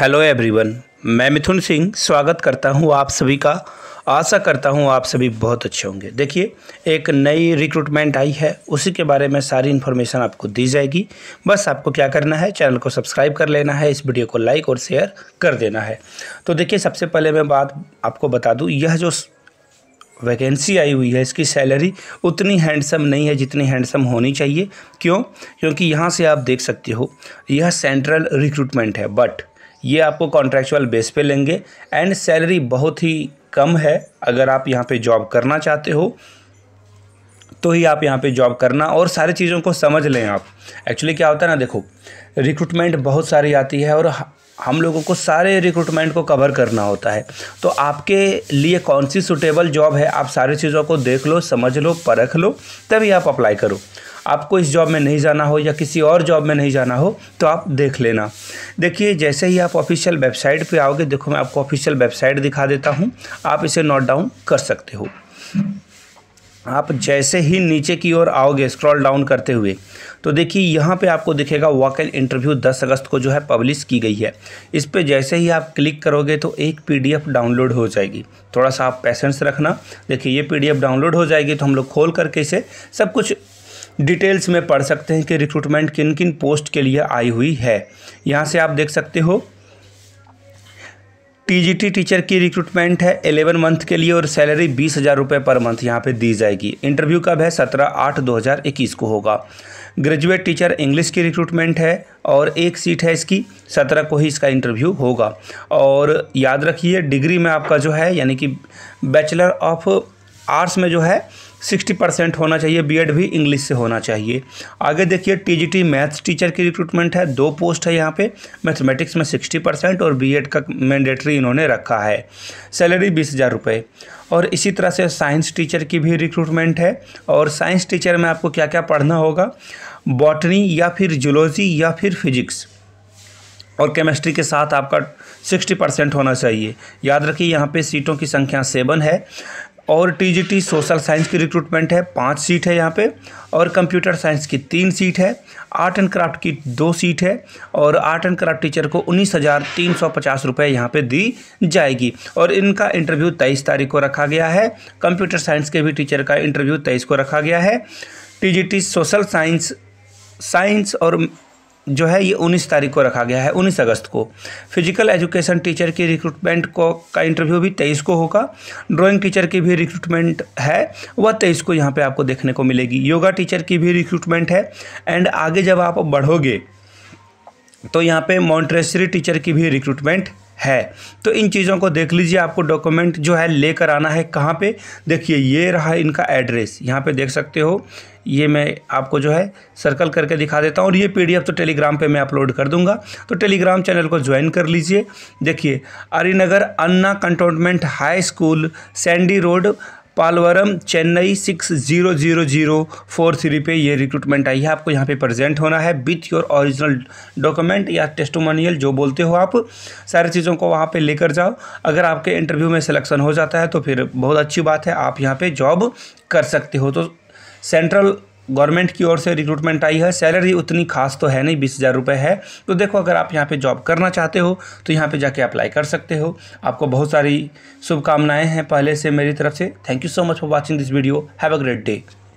hello everyone मैं मिथुन सिंह स्वागत करता हूं आप सभी का आशा करता हूं आप सभी बहुत अच्छे होंगे देखिए एक नई रिक्रूटमेंट आई है उसी के बारे में सारी इन्फॉर्मेशन आपको दी जाएगी बस आपको क्या करना है चैनल को सब्सक्राइब कर लेना है इस वीडियो को लाइक और शेयर कर देना है तो देखिए सबसे पहले मैं बात आपको बता दूँ यह जो वैकेंसी आई हुई है इसकी सैलरी उतनी हैंडसम नहीं है जितनी हैंडसम होनी चाहिए क्यों क्योंकि यहाँ से आप देख सकते हो यह सेंट्रल रिक्रूटमेंट है बट ये आपको कॉन्ट्रेक्चुअल बेस पे लेंगे एंड सैलरी बहुत ही कम है अगर आप यहाँ पे जॉब करना चाहते हो तो ही आप यहाँ पे जॉब करना और सारी चीज़ों को समझ लें आप एक्चुअली क्या होता है ना देखो रिक्रूटमेंट बहुत सारी आती है और हम लोगों को सारे रिक्रूटमेंट को कवर करना होता है तो आपके लिए कौन सी सुटेबल जॉब है आप सारी चीज़ों को देख लो समझ लो परख लो तभी आप अप्लाई करो आपको इस जॉब में नहीं जाना हो या किसी और जॉब में नहीं जाना हो तो आप देख लेना देखिए जैसे ही आप ऑफिशियल वेबसाइट पे आओगे देखो मैं आपको ऑफिशियल वेबसाइट दिखा देता हूँ आप इसे नोट डाउन कर सकते हो आप जैसे ही नीचे की ओर आओगे स्क्रॉल डाउन करते हुए तो देखिए यहाँ पे आपको दिखेगा वॉक एंड इंटरव्यू 10 अगस्त को जो है पब्लिश की गई है इस पर जैसे ही आप क्लिक करोगे तो एक पीडीएफ डाउनलोड हो जाएगी थोड़ा सा आप पैसेंस रखना देखिए ये पीडीएफ डाउनलोड हो जाएगी तो हम लोग खोल करके इसे सब कुछ डिटेल्स में पढ़ सकते हैं कि रिक्रूटमेंट किन किन पोस्ट के लिए आई हुई है यहाँ से आप देख सकते हो टीजीटी टीचर की रिक्रूटमेंट है एलेवन मंथ के लिए और सैलरी बीस हज़ार रुपये पर मंथ यहाँ पे दी जाएगी इंटरव्यू कब है सत्रह आठ दो हज़ार इक्कीस को होगा ग्रेजुएट टीचर इंग्लिश की रिक्रूटमेंट है और एक सीट है इसकी सत्रह को ही इसका इंटरव्यू होगा और याद रखिए डिग्री में आपका जो है यानी कि बैचलर ऑफ आर्ट्स में जो है सिक्सटी परसेंट होना चाहिए बीएड भी इंग्लिश से होना चाहिए आगे देखिए टीजीटी मैथ्स टीचर की रिक्रूटमेंट है दो पोस्ट है यहाँ पे मैथमेटिक्स में सिक्सटी परसेंट और बीएड का मैंडेटरी इन्होंने रखा है सैलरी बीस हज़ार रुपये और इसी तरह से साइंस टीचर की भी रिक्रूटमेंट है और साइंस टीचर में आपको क्या क्या पढ़ना होगा बॉटनी या फिर जुलॉजी या फिर फिजिक्स और केमिस्ट्री के साथ आपका सिक्सटी परसेंट होना चाहिए याद रखिए यहाँ पे सीटों की संख्या सेवन है और टीजीटी सोशल साइंस की रिक्रूटमेंट है पाँच सीट है यहाँ पे और कंप्यूटर साइंस की तीन सीट है आर्ट एंड क्राफ्ट की दो सीट है और आर्ट एंड क्राफ्ट टीचर को उन्नीस हज़ार तीन सौ पचास रुपये यहाँ पर दी जाएगी और इनका इंटरव्यू तेईस तारीख को रखा गया है कंप्यूटर साइंस के भी टीचर का इंटरव्यू तेईस को रखा गया है टी सोशल साइंस साइंस और जो है ये 19 तारीख को रखा गया है 19 अगस्त को फिजिकल एजुकेशन टीचर की रिक्रूटमेंट को का इंटरव्यू भी 23 को होगा ड्राइंग टीचर की भी रिक्रूटमेंट है वह 23 को यहाँ पे आपको देखने को मिलेगी योगा टीचर की भी रिक्रूटमेंट है एंड आगे जब आप बढ़ोगे तो यहाँ पे मॉन्ट्रेसरी टीचर की भी रिक्रूटमेंट है तो इन चीज़ों को देख लीजिए आपको डॉक्यूमेंट जो है लेकर आना है कहाँ पे देखिए ये रहा इनका एड्रेस यहाँ पे देख सकते हो ये मैं आपको जो है सर्कल करके दिखा देता हूँ और ये पीडीएफ तो टेलीग्राम पे मैं अपलोड कर दूंगा तो टेलीग्राम चैनल को ज्वाइन कर लीजिए देखिए Arignar Anna cantonment high school sandy road Pallavaram Chennai six zero zero zero four three पे ये रिक्रूटमेंट आई है आपको यहाँ पे प्रेजेंट होना है विथ योर ओरिजिनल डॉक्यूमेंट या टेस्टोमोनियल जो बोलते हो आप सारी चीज़ों को वहाँ पे लेकर जाओ अगर आपके इंटरव्यू में सिलेक्शन हो जाता है तो फिर बहुत अच्छी बात है आप यहाँ पर जॉब कर सकते हो तो सेंट्रल गवर्नमेंट की ओर से रिक्रूटमेंट आई है सैलरी उतनी खास तो है नहीं बीस हज़ार रुपये है तो देखो अगर आप यहाँ पे जॉब करना चाहते हो तो यहाँ पे जाके अप्लाई कर सकते हो आपको बहुत सारी शुभकामनाएं हैं पहले से मेरी तरफ से thank you so much for watching this video have a great day